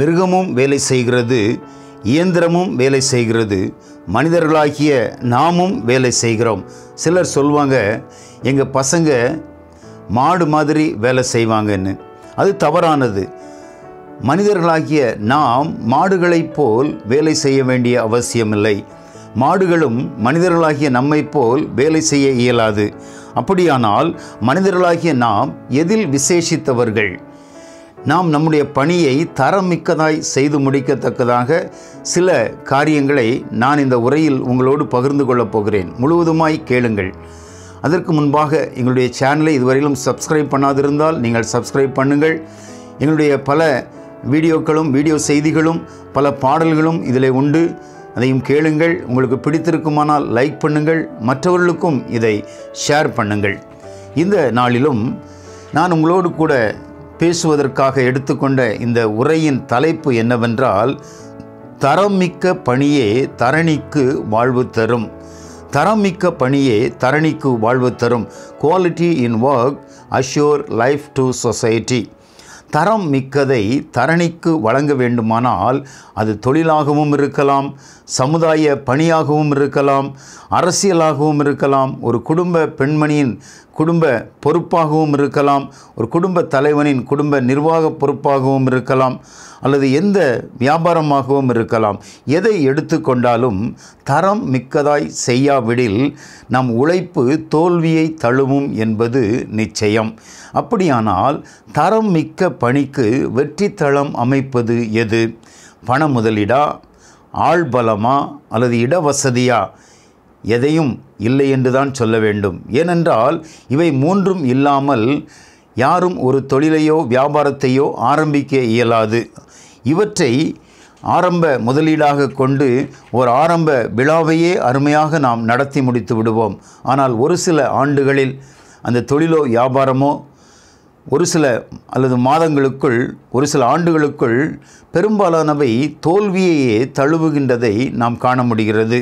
மிருகமும் வேலை செய்கிறது இயந்திரமும் வேலை செய்கிறது மனிதர்களாகிய நாமும் வேலை செய்கிறோம் சிலர் சொல்லுவாங்க எங்கள் பசங்க மாடு மாதிரி வேலை செய்வாங்கன்னு அது தவறானது மனிதர்களாகிய நாம் மாடுகளைப் போல் வேலை செய்ய வேண்டிய அவசியமில்லை மாடுகளும் மனிதர்களாகிய நம்மை போல் வேலை செய்ய இயலாது அப்படியானால் மனிதர்களாகிய நாம் எதில் விசேஷித்தவர்கள் நாம் நம்முடைய பணியை தரம் மிக்கதாய் செய்து முடிக்கத்தக்கதாக சில காரியங்களை நான் இந்த உரையில் உங்களோடு பகிர்ந்து கொள்ளப் போகிறேன் முழுவதுமாய் கேளுங்கள் அதற்கு முன்பாக எங்களுடைய சேனலை இதுவரையிலும் சப்ஸ்கிரைப் பண்ணாதிருந்தால் நீங்கள் சப்ஸ்கிரைப் பண்ணுங்கள் எங்களுடைய பல வீடியோக்களும் வீடியோ செய்திகளும் பல பாடல்களும் இதில் உண்டு அதையும் கேளுங்கள் உங்களுக்கு பிடித்திருக்குமானால் லைக் பண்ணுங்கள் மற்றவர்களுக்கும் இதை ஷேர் பண்ணுங்கள் இந்த நாளிலும் நான் உங்களோடு கூட பேசுவதற்காக எடுத்துக்கொண்ட இந்த உரையின் தலைப்பு என்னவென்றால் தரம் மிக்க பணியே தரணிக்கு வாழ்வு தரும் தரம் மிக்க பணியே தரணிக்கு வாழ்வு தரும் quality in work assure life to society தரம் மிக்கதை தரணிக்கு வழங்க வேண்டுமானால் அது தொழிலாகவும் இருக்கலாம் சமுதாய பணியாகவும் இருக்கலாம் அரசியலாகவும் இருக்கலாம் ஒரு குடும்ப பெண்மணியின் குடும்ப பொறுப்பாகவும் இருக்கலாம் ஒரு குடும்ப தலைவனின் குடும்ப நிர்வாக பொறுப்பாகவும் இருக்கலாம் அல்லது எந்த வியாபாரமாகவும் இருக்கலாம் எதை எடுத்துக்கொண்டாலும் தரம் மிக்கதாய் செய்யாவிடில் நம் உழைப்பு தோல்வியை தழுவும் என்பது நிச்சயம் அப்படியானால் தரம் மிக்க பணிக்கு வெற்றித்தளம் அமைப்பது எது பண முதலீடா ஆழ்பலமா அல்லது இடவசதியா எதையும் இல்லை என்று தான் சொல்ல வேண்டும் ஏனென்றால் இவை மூன்றும் இல்லாமல் யாரும் ஒரு தொழிலையோ வியாபாரத்தையோ ஆரம்பிக்க இயலாது இவற்றை ஆரம்ப முதலீடாக கொண்டு ஒரு ஆரம்ப விழாவையே அருமையாக நாம் நடத்தி முடித்து விடுவோம் ஆனால் ஒரு சில ஆண்டுகளில் அந்த தொழிலோ வியாபாரமோ ஒரு சில அல்லது மாதங்களுக்குள் ஒரு சில ஆண்டுகளுக்குள் பெரும்பாலானவை தோல்வியையே தழுவுகின்றதை நாம் காண முடிகிறது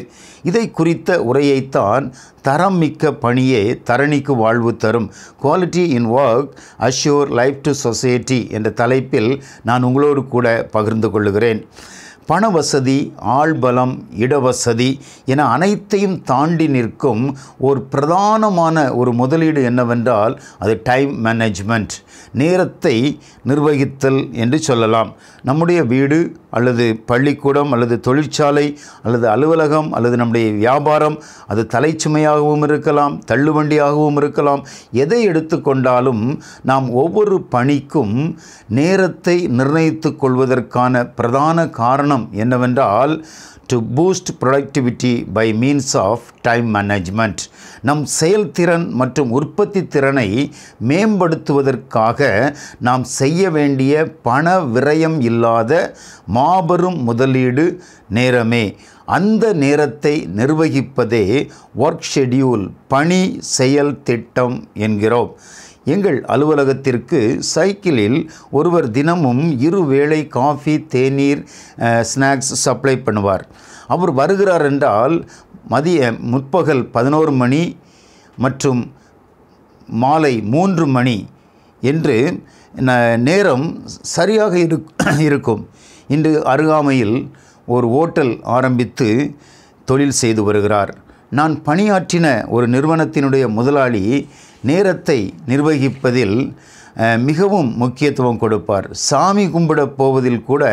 இதை குறித்த உரையைத்தான் தரம் மிக்க பணியே தரணிக்கு வாழ்வு தரும் quality in work assure life to society என்ற தலைப்பில் நான் உங்களோடு கூட பகிர்ந்து கொள்கிறேன் பண வசதி ஆள்பலம் இடவசதி என அனைத்தையும் தாண்டி நிற்கும் ஒரு பிரதானமான ஒரு முதலீடு என்னவென்றால் அது டைம் மேனேஜ்மெண்ட் நேரத்தை நிர்வகித்தல் என்று சொல்லலாம் நம்முடைய வீடு அல்லது பள்ளிக்கூடம் அல்லது தொழிற்சாலை அல்லது அலுவலகம் அல்லது நம்முடைய வியாபாரம் அது தலைச்சுமையாகவும் இருக்கலாம் தள்ளுவண்டியாகவும் இருக்கலாம் எதை எடுத்துக்கொண்டாலும் நாம் ஒவ்வொரு பணிக்கும் நேரத்தை நிர்ணயித்து கொள்வதற்கான பிரதான காரணம் காரணம் என்னவென்றால் to boost productivity by means of time management நம் செயல்திறன் மற்றும் உற்பத்தி திறனை மேம்படுத்துவதற்காக நாம் செய்ய வேண்டிய பண விரயம் இல்லாத மாபெரும் முதலீடு நேரமே அந்த நேரத்தை நிர்வகிப்பதே ஒர்க் ஷெடியூல் பணி செயல் திட்டம் என்கிறோம் எங்கள் அலுவலகத்திற்கு சைக்கிளில் ஒருவர் தினமும் இருவேளை காஃபி தேநீர் ஸ்நாக்ஸ் சப்ளை பண்ணுவார் அவர் வருகிறார் என்றால் மதிய முற்பகல் பதினோரு மணி மற்றும் மாலை மூன்று மணி என்று நேரம் சரியாக இருக்கும் இன்று அருகாமையில் ஒரு ஓட்டல் ஆரம்பித்து தொழில் செய்து வருகிறார் நான் பணியாற்றின ஒரு நிறுவனத்தினுடைய முதலாளி நேரத்தை நிர்வகிப்பதில் மிகவும் முக்கியத்துவம் கொடுப்பார் சாமி கும்பிட போவதில் கூட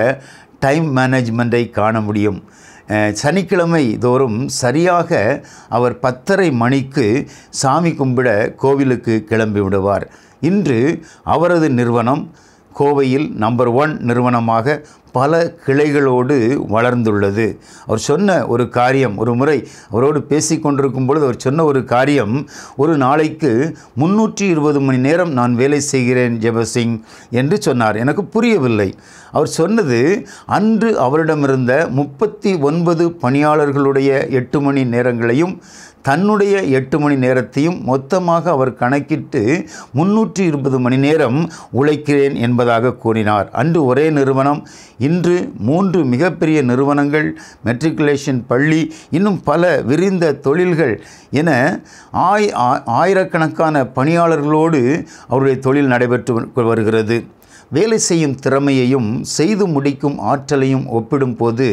டைம் மேனேஜ்மெண்ட்டை காண முடியும் சனிக்கிழமை தோறும் சரியாக அவர் பத்தரை மணிக்கு சாமி கும்பிட கோவிலுக்கு கிளம்பி விடுவார் இன்று அவரது நிறுவனம் கோவையில் நம்பர் ஒன் நிறுவனமாக பல கிளைகளோடு வளர்ந்துள்ளது அவர் சொன்ன ஒரு காரியம் ஒரு முறை அவரோடு பேசி கொண்டிருக்கும் பொழுது அவர் சொன்ன ஒரு காரியம் ஒரு நாளைக்கு முன்னூற்றி இருபது மணி நேரம் நான் வேலை செய்கிறேன் ஜெபசிங் என்று சொன்னார் எனக்கு புரியவில்லை அவர் சொன்னது அன்று அவரிடமிருந்த முப்பத்தி ஒன்பது பணியாளர்களுடைய எட்டு மணி நேரங்களையும் தன்னுடைய எட்டு மணி நேரத்தையும் மொத்தமாக அவர் கணக்கிட்டு முன்னூற்றி இருபது மணி நேரம் உழைக்கிறேன் என்பதாக கூறினார் அன்று ஒரே நிறுவனம் இன்று மூன்று மிகப்பெரிய நிறுவனங்கள் மெட்ரிகுலேஷன் பள்ளி இன்னும் பல விரிந்த தொழில்கள் என ஆய் ஆயிரக்கணக்கான பணியாளர்களோடு அவருடைய தொழில் நடைபெற்று வருகிறது வேலை செய்யும் திறமையையும் செய்து முடிக்கும் ஆற்றலையும் ஒப்பிடும்போது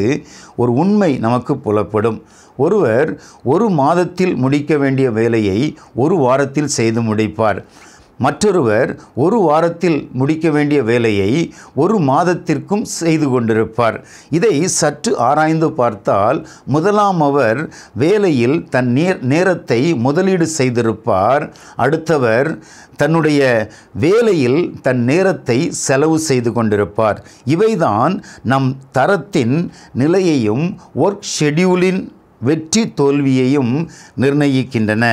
ஒரு உண்மை நமக்கு புலப்படும் ஒருவர் ஒரு மாதத்தில் முடிக்க வேண்டிய வேலையை ஒரு வாரத்தில் செய்து முடிப்பார் மற்றொருவர் ஒரு வாரத்தில் முடிக்க வேண்டிய வேலையை ஒரு மாதத்திற்கும் செய்து கொண்டிருப்பார் இதை சற்று ஆராய்ந்து பார்த்தால் முதலாம் அவர் வேலையில் தன் நேர் நேரத்தை முதலீடு செய்திருப்பார் அடுத்தவர் தன்னுடைய வேலையில் தன் நேரத்தை செலவு செய்து கொண்டிருப்பார் இவைதான் நம் தரத்தின் நிலையையும் ஒர்க் ஷெடியூலின் வெற்றி தோல்வியையும் நிர்ணயிக்கின்றன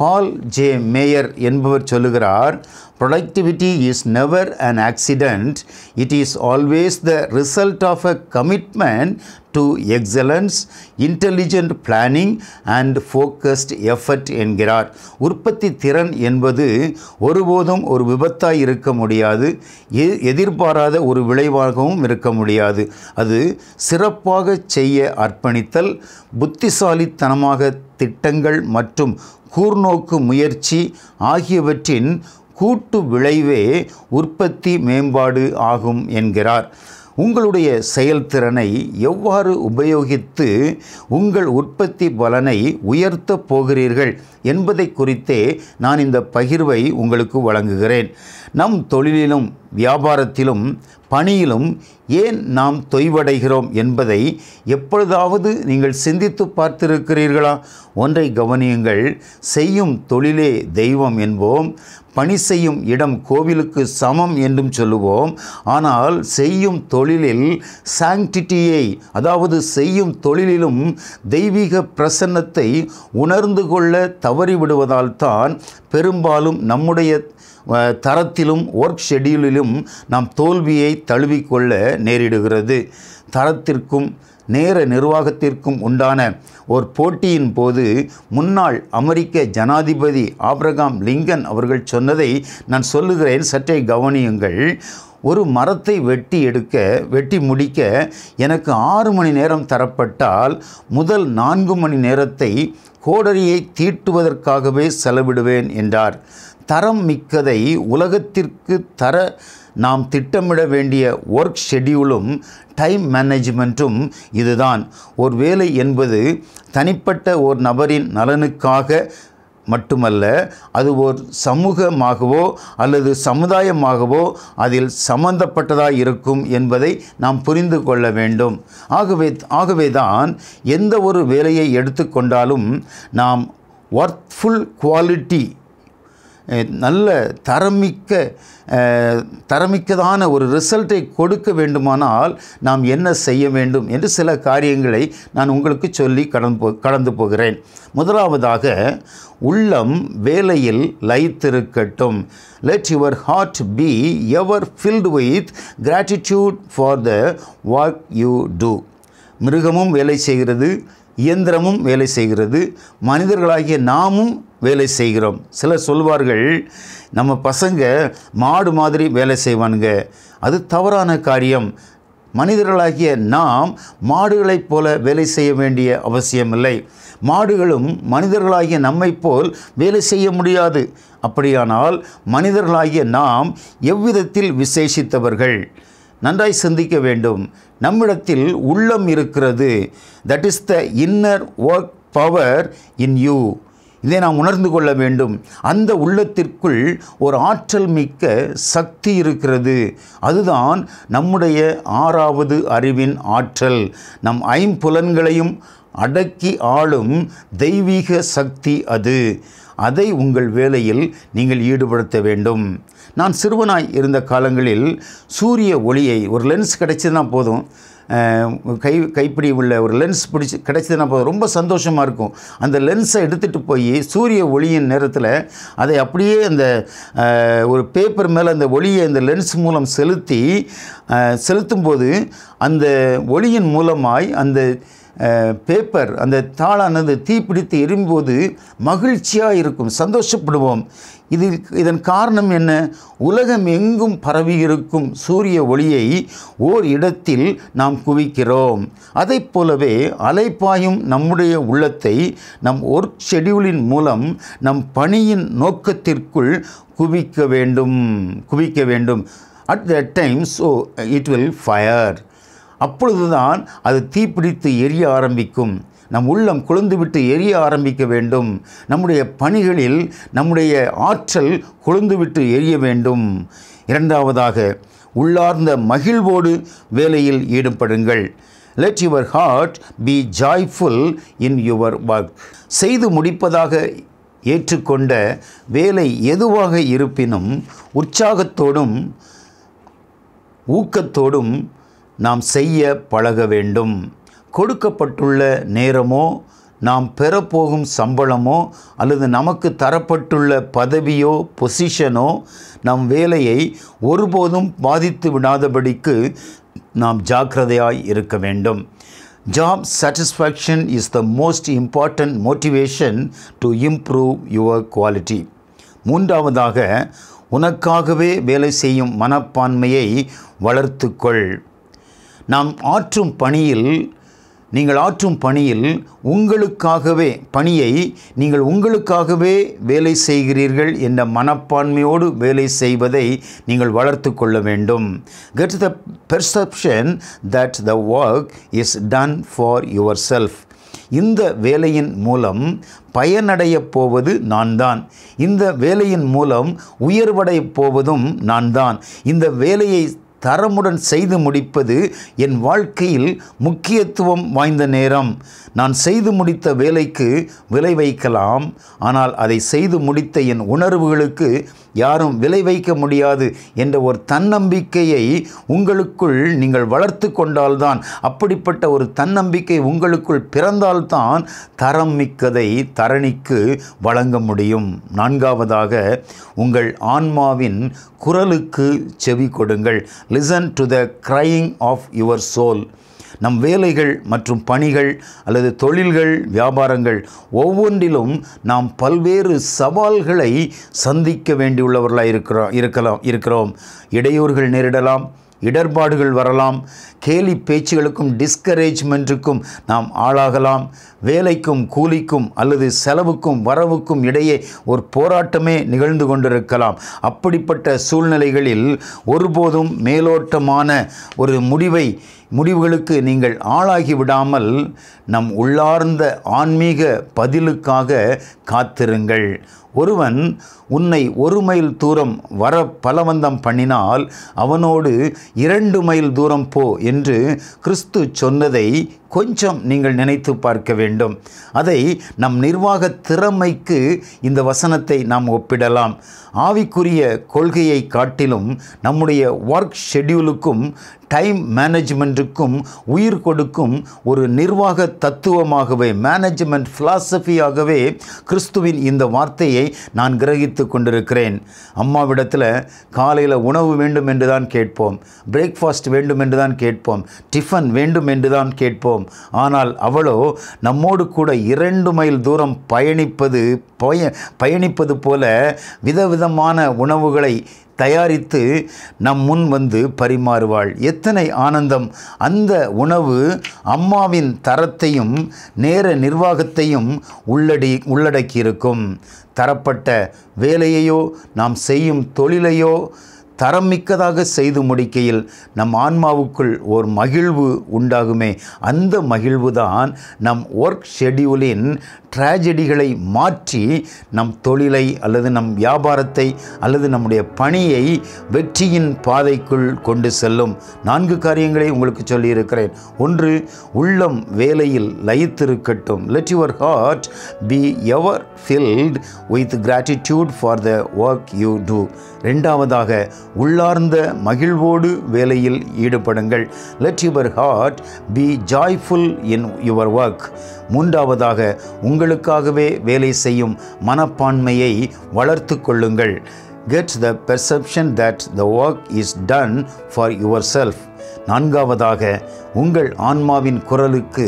பால் ஜே மேயர் என்பவர் சொல்லுகிறார் productivity is never an accident it is always the result of a commitment to excellence intelligent planning and focused effort என்கிறார் உற்பத்தி திறன் என்பது ஒருபோதும் ஒரு விபத்தாக இருக்க முடியாது எதிர்பாராத ஒரு விளைவாகவும் இருக்க முடியாது அது சிறப்பாக செய்ய அர்ப்பணித்தல் புத்திசாலித்தனமாக திட்டங்கள் மற்றும் கூர்நோக்கு முயற்சி ஆகியவற்றின் கூட்டு விளைவே உற்பத்தி மேம்பாடு ஆகும் என்கிறார் உங்களுடைய செயல்திறனை எவ்வாறு உபயோகித்து உங்கள் உற்பத்தி பலனை உயர்த்தப் போகிறீர்கள் என்பதை குறித்தே நான் இந்த பகிர்வை உங்களுக்கு வழங்குகிறேன் நம் தொழிலிலும் வியாபாரத்திலும் பணியிலும் ஏன் நாம் தொய்வடைகிறோம் என்பதை எப்பொழுதாவது நீங்கள் சிந்தித்து பார்த்திருக்கிறீர்களா ஒன்றை கவனியுங்கள் செய்யும் தொழிலே தெய்வம் என்போம் பணி செய்யும் இடம் கோவிலுக்கு சமம் என்றும் சொல்லுவோம் ஆனால் செய்யும் தொழிலில் சாங்டிட்டியை அதாவது செய்யும் தொழிலிலும் தெய்வீக பிரசன்னத்தை உணர்ந்து கொள்ள தவறிவிடுவதால் தான் பெரும்பாலும் நம்முடைய தரத்திலும் ஒர்க் ஷெடியூலிலும் நாம் தோல்வியை தழுவிக்கொள்ள நேரிடுகிறது தரத்திற்கும் நேர நிர்வாகத்திற்கும் உண்டான ஒரு போட்டியின் போது முன்னாள் அமெரிக்க ஜனாதிபதி ஆப்ரகாம் லிங்கன் அவர்கள் சொன்னதை நான் சொல்லுகிறேன் சற்றே கவனியுங்கள் ஒரு மரத்தை வெட்டி எடுக்க வெட்டி முடிக்க எனக்கு ஆறு மணி நேரம் தரப்பட்டால் முதல் நான்கு மணி நேரத்தை கோடரியை தீட்டுவதற்காகவே செலவிடுவேன் என்றார் தரம் மிக்கதை உலகத்திற்கு தர நாம் திட்டமிட வேண்டிய ஒர்க் ஷெடியூலும் டைம் மேனேஜ்மெண்ட்டும் இதுதான் ஒரு வேலை என்பது தனிப்பட்ட ஒரு நபரின் நலனுக்காக மட்டுமல்ல அது ஒரு சமூகமாகவோ அல்லது சமுதாயமாகவோ அதில் சம்பந்தப்பட்டதாக இருக்கும் என்பதை நாம் புரிந்து கொள்ள வேண்டும் ஆகவே ஆகவே தான் எந்த ஒரு வேலையை எடுத்துக்கொண்டாலும் நாம் ஒர்க்ஃபுல் குவாலிட்டி நல்ல தரமிக்க தரமிக்கதான ஒரு ரிசல்ட்டை கொடுக்க வேண்டுமானால் நாம் என்ன செய்ய வேண்டும் என்று சில காரியங்களை நான் உங்களுக்கு சொல்லி கடந்து போ கடந்து போகிறேன் முதலாவதாக உள்ளம் வேலையில் லைத்திருக்கட்டும் let your heart be ever filled with gratitude for the work you do மிருகமும் வேலை செய்கிறது இயந்திரமும் வேலை செய்கிறது மனிதர்களாகிய நாமும் வேலை செய்கிறோம் சிலர் சொல்வார்கள் நம்ம பசங்க மாடு மாதிரி வேலை செய்வானுங்க அது தவறான காரியம் மனிதர்களாகிய நாம் மாடுகளைப் போல வேலை செய்ய வேண்டிய அவசியமில்லை மாடுகளும் மனிதர்களாகிய நம்மை போல் வேலை செய்ய முடியாது அப்படியானால் மனிதர்களாகிய நாம் எவ்விதத்தில் விசேஷித்தவர்கள் நன்றாய் சிந்திக்க வேண்டும் நம்மிடத்தில் உள்ளம் இருக்கிறது that is the inner work power in you இதை நாம் உணர்ந்து கொள்ள வேண்டும் அந்த உள்ளத்திற்குள் ஒரு ஆற்றல் மிக்க சக்தி இருக்கிறது அதுதான் நம்முடைய ஆறாவது அறிவின் ஆற்றல் நம் ஐம்புலன்களையும் அடக்கி ஆளும் தெய்வீக சக்தி அது அதை உங்கள் வேலையில் நீங்கள் ஈடுபடுத்த வேண்டும் நான் சிறுவனாய் இருந்த காலங்களில் சூரிய ஒளியை ஒரு லென்ஸ் கிடைச்சதுன்னா போதும் கை கைப்பிடி உள்ள ஒரு லென்ஸ் பிடிச்சி கிடைச்சதுன்னா ரொம்ப சந்தோஷமாக இருக்கும் அந்த லென்ஸை எடுத்துகிட்டு போய் சூரிய ஒளியின் நேரத்தில் அதை அப்படியே அந்த ஒரு பேப்பர் மேலே அந்த ஒளியை அந்த லென்ஸ் மூலம் செலுத்தி செலுத்தும் போது அந்த ஒளியின் மூலமாய் அந்த பேப்பர் அந்த தாளானது தீப்பிடித்து எரியும்போது மகிழ்ச்சியாக இருக்கும் சந்தோஷப்படுவோம் இதில் இதன் காரணம் என்ன உலகம் எங்கும் பரவி இருக்கும் சூரிய ஒளியை ஓர் இடத்தில் நாம் குவிக்கிறோம் அதை போலவே அலைப்பாயும் நம்முடைய உள்ளத்தை நம் ஒர்க் ஷெடியூலின் மூலம் நம் பணியின் நோக்கத்திற்குள் குவிக்க வேண்டும் குவிக்க வேண்டும் at the time so it will fire அப்பொழுதுதான் அது தீப்பிடித்து எரிய ஆரம்பிக்கும் நம் உள்ளம் குளிர்ந்துவிட்டு எரிய ஆரம்பிக்க வேண்டும் நம்முடைய பணிகளில் நம்முடைய ஆற்றல் குளிர்ந்துவிட்டு எரிய வேண்டும் இரண்டாவதாக உள்ளார்ந்த மகிழ்வோடு வேலையில் ஈடுபடுங்கள் let your heart be joyful in your work செய்து முடிப்பதாக ஏற்றுக்கொண்ட வேலை எதுவாக இருப்பினும் உற்சாகத்தோடும் ஊக்கத்தோடும் நாம் செய்ய பழக வேண்டும் கொடுக்கப்பட்டுள்ள நேரமோ நாம் பெறப்போகும் சம்பளமோ அல்லது நமக்கு தரப்பட்டுள்ள பதவியோ பொசிஷனோ நம் வேலையை ஒருபோதும் பாதித்து விடாதபடிக்கு நாம் ஜாக்கிரதையாய் இருக்க வேண்டும் job satisfaction is the most important motivation to improve your quality மூன்றாவதாக உனக்காகவே வேலை செய்யும் மனப்பான்மையை வளர்த்துக்கொள் நாம் ஆற்றும் பணியில் நீங்கள் ஆற்றும் பணியில் உங்களுக்காகவே பணியை நீங்கள் உங்களுக்காகவே வேலை செய்கிறீர்கள் என்ற மனப்பான்மையோடு வேலை செய்வதை நீங்கள் வளர்த்து கொள்ள வேண்டும் get the perception that the work is done for yourself இந்த வேலையின் மூலம் பயனடைய போவது நான் தான் இந்த வேலையின் மூலம் உயர்வடைய போவதும் நான் தான் இந்த வேலையை தரமுடன் செய்து முடிப்பது என் வாழ்க்கையில் முக்கியத்துவம் வாய்ந்த நேரம் நான் செய்து முடித்த வேலைக்கு விலை வைக்கலாம் ஆனால் அதை செய்து முடித்த என் உணர்வுகளுக்கு யாரும் விலை வைக்க முடியாது என்ற ஒரு தன்னம்பிக்கையை உங்களுக்குள் நீங்கள் வளர்த்து கொண்டால்தான் அப்படிப்பட்ட ஒரு தன்னம்பிக்கை உங்களுக்குள் பிறந்தால்தான் தரம் மிக்கதை தரணிக்கு வழங்க முடியும் நான்காவதாக உங்கள் ஆன்மாவின் குரலுக்கு செவி கொடுங்கள் listen to the crying of your soul நம் வேலைகள் மற்றும் பணிகள் அல்லது தொழில்கள் வியாபாரங்கள் ஒவ்வொன்றிலும் நாம் பல்வேறு சவால்களை சந்திக்க வேண்டியுள்ளவர்களாக இருக்கிறோம் இருக்கலாம் இருக்கிறோம் இடையூறுகள் நேரிடலாம் இடர்பாடுகள் வரலாம் கேலி பேச்சுகளுக்கும் டிஸ்கரேஜ்மெண்ட்டுக்கும் நாம் ஆளாகலாம் வேலைக்கும் கூலிக்கும் அல்லது செலவுக்கும் வரவுக்கும் இடையே ஒரு போராட்டமே நிகழ்ந்து கொண்டிருக்கலாம் அப்படிப்பட்ட சூழ்நிலைகளில் ஒருபோதும் மேலோட்டமான ஒரு முடிவை முடிவுகளுக்கு நீங்கள் ஆளாகி விடாமல் நம் உள்ளார்ந்த ஆன்மீக பதிலுக்காக காத்திருங்கள் ஒருவன் உன்னை ஒரு மைல் தூரம் வர பலவந்தம் பண்ணினால் அவனோடு இரண்டு மைல் தூரம் போ என்று கிறிஸ்து சொன்னதை கொஞ்சம் நீங்கள் நினைத்து பார்க்க வேண்டும் அதை நம் நிர்வாக திறமைக்கு இந்த வசனத்தை நாம் ஒப்பிடலாம் ஆவிக்குரிய கொள்கையை காட்டிலும் நம்முடைய ஒர்க் ஷெடியூலுக்கும் டைம் மேனேஜ்மெண்ட்டுக்கும் உயிர் கொடுக்கும் ஒரு நிர்வாக தத்துவமாகவே மேனேஜ்மெண்ட் ஃபிலாசபியாகவே கிறிஸ்துவின் இந்த வார்த்தையை நான் கிரகித்து கொண்டிருக்கிறேன் அம்மாவிடத்தில் காலையில் உணவு வேண்டும் என்று தான் கேட்போம் பிரேக்ஃபாஸ்ட் வேண்டும் என்று தான் கேட்போம் டிஃபன் வேண்டும் என்று தான் கேட்போம் கொண்டிருக்கிறோம் ஆனால் அவளோ நம்மோடு கூட இரண்டு மைல் தூரம் பயணிப்பது பய பயணிப்பது போல விதவிதமான உணவுகளை தயாரித்து நம் முன் வந்து பரிமாறுவாள் எத்தனை ஆனந்தம் அந்த உணவு அம்மாவின் தரத்தையும் நேர நிர்வாகத்தையும் உள்ளடி உள்ளடக்கியிருக்கும் தரப்பட்ட வேலையையோ நாம் செய்யும் தொழிலையோ தரம் மிக்கதாக செய்து முடிக்கையில் நம் ஆன்மாவுக்குள் ஒரு மகிழ்வு உண்டாகுமே அந்த மகிழ்வு தான் நம் ஒர்க் ஷெடியூலின் ட்ராஜடிகளை மாற்றி நம் தொழிலை அல்லது நம் வியாபாரத்தை அல்லது நம்முடைய பணியை வெற்றியின் பாதைக்குள் கொண்டு செல்லும் நான்கு காரியங்களை உங்களுக்கு சொல்லியிருக்கிறேன் ஒன்று உள்ளம் வேலையில் லயித்திருக்கட்டும் let your heart be ever filled with gratitude for the work you do ரெண்டாவதாக உள்ளார்ந்த மகிழ்வோடு வேலையில் ஈடுபடுங்கள் let your heart be joyful in your work மூன்றாவதாக உங்களுக்காகவே வேலை செய்யும் மனப்பான்மையை வளர்த்து கொள்ளுங்கள் gets the perception that the work is done for yourself நான்காவதாக உங்கள் ஆன்மாவின் குரலுக்கு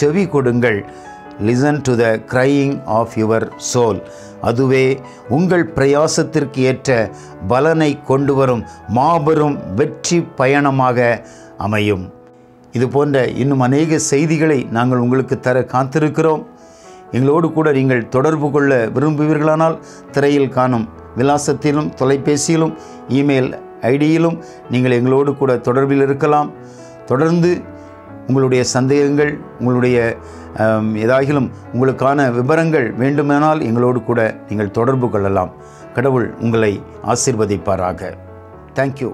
செவி கொடுங்கள் listen to the crying of your soul அதுவே உங்கள் பிரயாசத்திற்கு ஏற்ற பலனை கொண்டு வரும் மாபெரும் வெற்றி பயணமாக அமையும் இது போன்ற இன்னும் அநேக செய்திகளை நாங்கள் உங்களுக்கு தர காத்திருக்கிறோம் எங்களோடு கூட நீங்கள் தொடர்பு கொள்ள விரும்புவீர்களானால் திரையில் காணும் விலாசத்திலும் தொலைபேசியிலும் இமெயில் ஐடியிலும் நீங்கள் எங்களோடு கூட தொடர்பில் இருக்கலாம் தொடர்ந்து உங்களுடைய சந்தேகங்கள் உங்களுடைய ஏதாகிலும் உங்களுக்கான விவரங்கள் வேண்டுமானால் எங்களோடு கூட நீங்கள் தொடர்பு கொள்ளலாம் கடவுள் உங்களை ஆசிர்வதிப்பாராக தேங்க்யூ